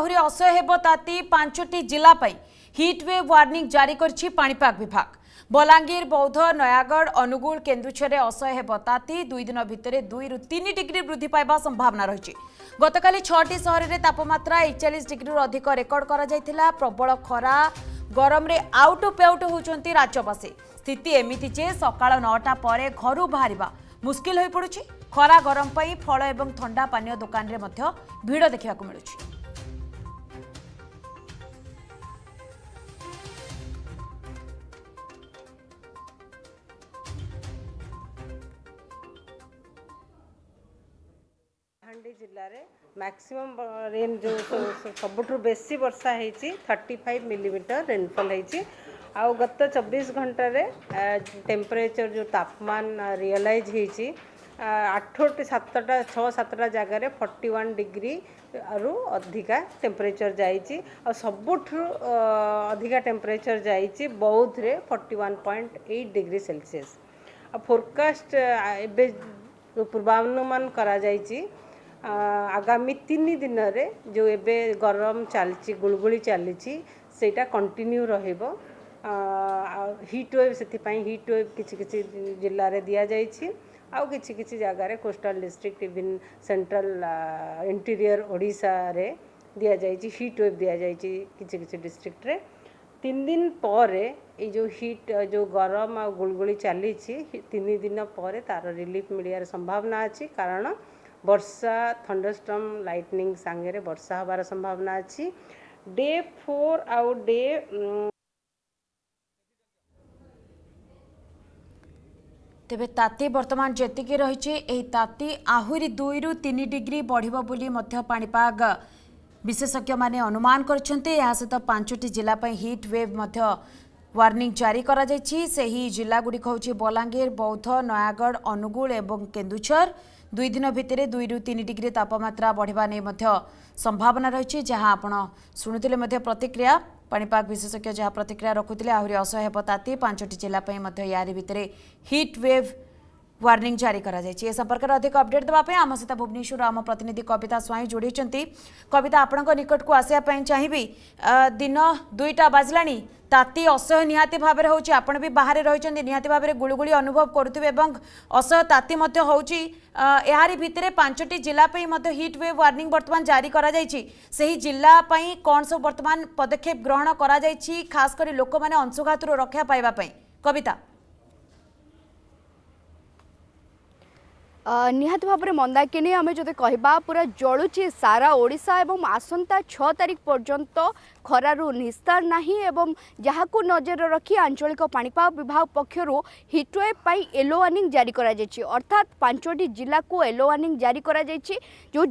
ଆହୁରି ଅସହ୍ୟ ହେବ ତାତି ପାଞ୍ଚଟି ଜିଲ୍ଲା ପାଇଁ ହିଟ୍ୱେଭ୍ ୱାର୍ଣ୍ଣିଂ ଜାରି କରିଛି ପାଣିପାଗ ବିଭାଗ ବଲାଙ୍ଗୀର ବୌଦ୍ଧ ନୟାଗଡ଼ ଅନୁଗୁଳ କେନ୍ଦୁଝରରେ ଅସହ୍ୟ ହେବ ତାତି ଦୁଇ ଦିନ ଭିତରେ ଦୁଇରୁ ତିନି ଡିଗ୍ରୀ ବୃଦ୍ଧି ପାଇବା ସମ୍ଭାବନା ରହିଛି ଗତକାଲି ଛଅଟି ସହରରେ ତାପମାତ୍ରା ଏକଚାଳିଶ ଡିଗ୍ରୀରୁ ଅଧିକ ରେକର୍ଡ କରାଯାଇଥିଲା ପ୍ରବଳ ଖରା ଗରମରେ ଆଉଟୁ ପେଉଟୁ ହେଉଛନ୍ତି ରାଜ୍ୟବାସୀ ସ୍ଥିତି ଏମିତି ଯେ ସକାଳ ନଅଟା ପରେ ଘରୁ ବାହାରିବା ମୁସ୍କିଲ ହୋଇପଡ଼ୁଛି ଖରା ଗରମ ପାଇଁ ଫଳ ଏବଂ ଥଣ୍ଡା ପାନୀୟ ଦୋକାନରେ ମଧ୍ୟ ଭିଡ଼ ଦେଖିବାକୁ ମିଳୁଛି कलाहां जिले मैक्सीम रेन जो सब बेस वर्षा हो थर्टी फाइव मिलीमिटर रेनफल आ गत चौबीस घंटा टेम्परेचर जो तापमान रियलाइज हो आठ सतटा छः सतटा जगार फर्टी वन डिग्री रु अधिका टेम्परेचर जा सबुठ अधिका टेम्परेचर जा बौद्ध रे forty one point eight degree Celsius forecast ए पूर्वानुमान कर ଆଗାମୀ ତିନି ଦିନରେ ଯେଉଁ ଏବେ ଗରମ ଚାଲିଛି ଗୁଳୁଗୁଳି ଚାଲିଛି ସେଇଟା କଣ୍ଟିନ୍ୟୁ ରହିବ ହିଟ୍ ୱେଭ୍ ସେଥିପାଇଁ ହିଟ୍ ୱେଭ୍ କିଛି କିଛି ଜିଲ୍ଲାରେ ଦିଆଯାଇଛି ଆଉ କିଛି କିଛି ଜାଗାରେ coastal district even central interior ଓଡ଼ିଶାରେ ଦିଆଯାଇଛି ହିଟ୍ ୱେଭ୍ ଦିଆଯାଇଛି କିଛି କିଛି ଡିଷ୍ଟ୍ରିକ୍ଟରେ ତିନି ଦିନ ପରେ ଏଇ ଯେଉଁ ହିଟ୍ ଯେଉଁ ଗରମ ଆଉ ଗୁଳଗୁଳି ଚାଲିଛି ତିନି ଦିନ ପରେ ତା'ର ରିଲିଫ୍ ମିଳିବାର ସମ୍ଭାବନା ଅଛି କାରଣ ବର୍ଷା ଥଣ୍ଡରଷ୍ଟମ୍ ଲାଇଟନିଂ ସାଙ୍ଗରେ ବର୍ଷା ହେବାର ସମ୍ଭାବନା ଅଛି ଡେ ଫୋର୍ ଆଉ ଡେ ତେବେ ତାତି ବର୍ତ୍ତମାନ ଯେତିକି ରହିଛି ଏହି ତାତି ଆହୁରି ଦୁଇରୁ ତିନି ଡିଗ୍ରୀ ବଢ଼ିବ ବୋଲି ମଧ୍ୟ ପାଣିପାଗ ବିଶେଷଜ୍ଞମାନେ ଅନୁମାନ କରିଛନ୍ତି ଏହା ସହିତ ପାଞ୍ଚଟି ଜିଲ୍ଲା ପାଇଁ ହିଟ୍ ୱେଭ୍ ମଧ୍ୟ ୱାର୍ଣ୍ଣିଂ ଜାରି କରାଯାଇଛି ସେହି ଜିଲ୍ଲାଗୁଡ଼ିକ ହେଉଛି ବଲାଙ୍ଗୀର ବୌଦ୍ଧ ନୟାଗଡ଼ ଅନୁଗୁଳ ଏବଂ କେନ୍ଦୁଝର ଦୁଇ ଦିନ ଭିତରେ ଦୁଇରୁ ତିନି ଡିଗ୍ରୀ ତାପମାତ୍ରା ବଢ଼ିବା ନେଇ ମଧ୍ୟ ସମ୍ଭାବନା ରହିଛି ଯାହା ଆପଣ ଶୁଣୁଥିଲେ ମଧ୍ୟ ପ୍ରତିକ୍ରିୟା ପାଣିପାଗ ବିଶେଷଜ୍ଞ ଯାହା ପ୍ରତିକ୍ରିୟା ରଖୁଥିଲେ ଆହୁରି ଅସହ୍ୟ ତାତି ପାଞ୍ଚଟି ଜିଲ୍ଲା ପାଇଁ ମଧ୍ୟ ୟାରି ଭିତରେ ହିଟ୍ ୱେଭ୍ वार्निंग जारी कर संपर्क में अधिक अपडेट देवाई आम सहित भुवनेश्वर आम प्रतिनिधि कविता स्वई जोड़ कविता आपण निकट को आसपा चाहिए दिन दुईटा बाजला ताती असह निहाती भाव में होती आपण भी बाहर रही भाव में गुड़गु अनुभव करुवे असह ताति हो यार भितर पांचटी जिलापीट वेव वार्निंग बर्तमान जारी कर जिलापी कौन सब बर्तमान पदक्षेप ग्रहण कर खासकर लोक मैंने अंशुघात रक्षा पाइबा कविता নিহতি ভাবে মন্দাকিনী আমি যদি কহবা পুরা জলুছি সারা ওড়শা এবং আসন্তা ছ তারিখ পর্যন্ত খরারু নিস্তার না এবং যা নজর রাখি আঞ্চলিক পাপাগ বিভাগ পক্ষর হিটওয়েভ এলো ওয়ার্নিং জারি করা যাই অর্থাৎ পাঁচটি জেলা এলো ওয়ার্নিং জারি করা যাই যে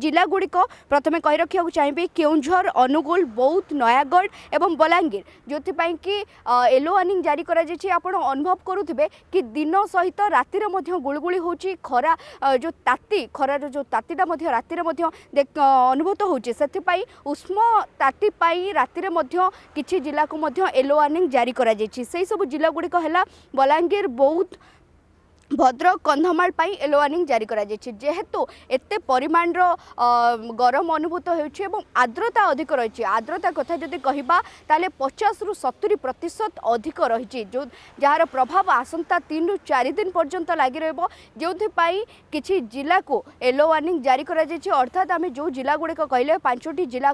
জেলাগুড়ি প্রথমে কে রাখা চাইবি কেউঝর অনুগুল বৌদ্ধ নয়াগড় এবং বলাঙ্গীর যেপাই কি এলো ওয়ার্নিং জারি করা যাই আপনার অনুভব করুবে কি দিন সহিত রাতে গুড়গুড়ি হচ্ছে খরা ଯେଉଁ ତାତି ଖରାର ଯେଉଁ ତାତିଟା ମଧ୍ୟ ରାତିରେ ମଧ୍ୟ ଅନୁଭୂତ ହେଉଛି ସେଥିପାଇଁ ଉଷ୍ମ ତାତି ପାଇଁ ରାତିରେ ମଧ୍ୟ କିଛି ଜିଲ୍ଲାକୁ ମଧ୍ୟ ୟେଲୋ ୱାର୍ଣ୍ଣିଂ ଜାରି କରାଯାଇଛି ସେହିସବୁ ଜିଲ୍ଲାଗୁଡ଼ିକ ହେଲା ବଲାଙ୍ଗୀର ବୌଦ୍ଧ ভদ্রক কন্ধমাল পাই ইয়েলো ওয়ার্নিং জারি করা যাই যেহেতু এতে পরিমাণর গরম অনুভূত হয়েছে এবং আর্দ্রতা অধিক রয়েছে আর্দ্রতা কথা যদি কহা তাহলে পচাশ রু সতুরি প্রতিশত অধিক রয়েছে যার প্রভাব আসন্তা তিন রু চারিদিন পর্যন্ত লাগি রহব যে কিছু জেলা ইয়েলো ওয়ার্নিং জারি করা যাই অর্থাৎ আমি যে জেলাগুড়ি কহলে পাঁচটি জেলা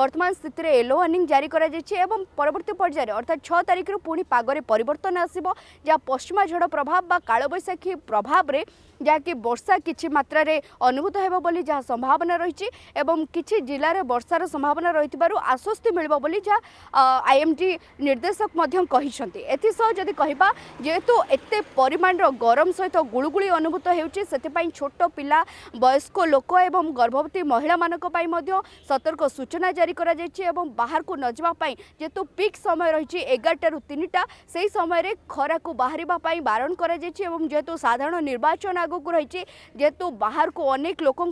বর্তমান স্থিতিরে ইয়েলো ওয়ার্নিং জারি করা যাই এবং পরবর্তী পর্যায়ে অর্থাৎ ছ তারিখর পুঁ পাগরে পরিবর্তন আসব যা পশ্চিমা ঝড় প্রভাব বা কালবৈশাখী ପାଖାପାଖି ପ୍ରଭାବରେ ଯାହାକି ବର୍ଷା କିଛି ମାତ୍ରାରେ ଅନୁଭୂତ ହେବ ବୋଲି ଯାହା ସମ୍ଭାବନା ରହିଛି ଏବଂ କିଛି ଜିଲ୍ଲାରେ ବର୍ଷାର ସମ୍ଭାବନା ରହିଥିବାରୁ ଆଶ୍ୱସ୍ତି ମିଳିବ ବୋଲି ଯାହା ଆଇ ଏମ୍ ଆଇଏମ୍ଡି ନିର୍ଦ୍ଦେଶକ ମଧ୍ୟ କହିଛନ୍ତି ଏଥିସହ ଯଦି କହିବା ଯେହେତୁ ଏତେ ପରିମାଣର ଗରମ ସହିତ ଗୁଳୁଗୁଳି ଅନୁଭୂତ ହେଉଛି ସେଥିପାଇଁ ଛୋଟ ପିଲା ବୟସ୍କ ଲୋକ ଏବଂ ଗର୍ଭବତୀ ମହିଳାମାନଙ୍କ ପାଇଁ ମଧ୍ୟ ସତର୍କ ସୂଚନା ଜାରି କରାଯାଇଛି ଏବଂ ବାହାରକୁ ନଯିବା ପାଇଁ ଯେହେତୁ ପିକ୍ ସମୟ ରହିଛି ଏଗାରଟାରୁ ତିନିଟା ସେହି ସମୟରେ ଖରାକୁ ବାହାରିବା ପାଇଁ ବାରଣ କରାଯାଇଛି ଏବଂ ଯେହେତୁ साधारण निर्वाचन आगको रहेछ जे बाक लोक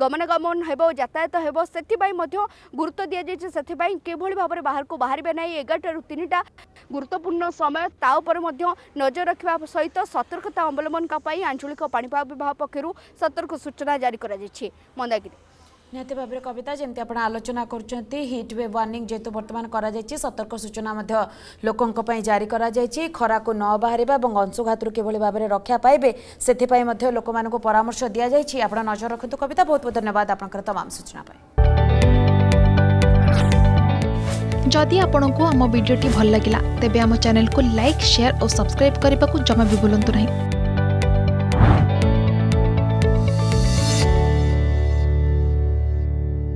गमनागमन होतायात होइन गुरुत्व दिप्ती के भन्ने बाह्रको बाहेक नै एघारटु टा गुर्वपूर्ण समय नजर रख्या सहित सतर्कता अवलम्बनकापि आञ्च विभाग पक्ष सतर्क सूचना जारी मन्दिर ନିହାତି ଭାବରେ କବିତା ଯେମିତି ଆପଣ ଆଲୋଚନା କରୁଛନ୍ତି ହିଟ୍ ୱେଭ୍ ୱାର୍ଣ୍ଣିଂ ଯେହେତୁ ବର୍ତ୍ତମାନ କରାଯାଇଛି ସତର୍କ ସୂଚନା ମଧ୍ୟ ଲୋକଙ୍କ ପାଇଁ ଜାରି କରାଯାଇଛି ଖରାକୁ ନ ବାହାରିବା ଏବଂ ଅଂଶୁଘାତରୁ କିଭଳି ଭାବରେ ରକ୍ଷା ପାଇବେ ସେଥିପାଇଁ ମଧ୍ୟ ଲୋକମାନଙ୍କୁ ପରାମର୍ଶ ଦିଆଯାଇଛି ଆପଣ ନଜର ରଖନ୍ତୁ କବିତା ବହୁତ ବହୁତ ଧନ୍ୟବାଦ ଆପଣଙ୍କର ତମାମ ସୂଚନା ପାଇଁ ଯଦି ଆପଣଙ୍କୁ ଆମ ଭିଡ଼ିଓଟି ଭଲ ଲାଗିଲା ତେବେ ଆମ ଚ୍ୟାନେଲକୁ ଲାଇକ୍ ସେୟାର ଓ ସବସ୍କ୍ରାଇବ୍ କରିବାକୁ ଜମା ବି ଭୁଲନ୍ତୁ ନାହିଁ